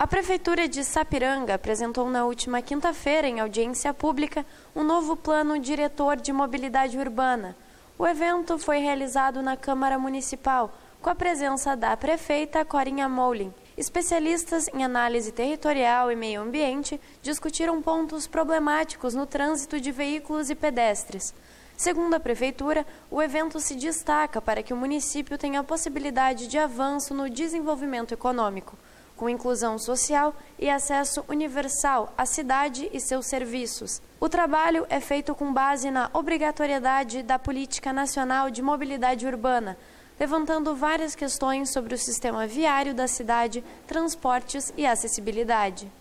A Prefeitura de Sapiranga apresentou na última quinta-feira, em audiência pública, um novo plano diretor de mobilidade urbana. O evento foi realizado na Câmara Municipal, com a presença da prefeita Corinha Moulin. Especialistas em análise territorial e meio ambiente discutiram pontos problemáticos no trânsito de veículos e pedestres. Segundo a Prefeitura, o evento se destaca para que o município tenha possibilidade de avanço no desenvolvimento econômico com inclusão social e acesso universal à cidade e seus serviços. O trabalho é feito com base na obrigatoriedade da Política Nacional de Mobilidade Urbana, levantando várias questões sobre o sistema viário da cidade, transportes e acessibilidade.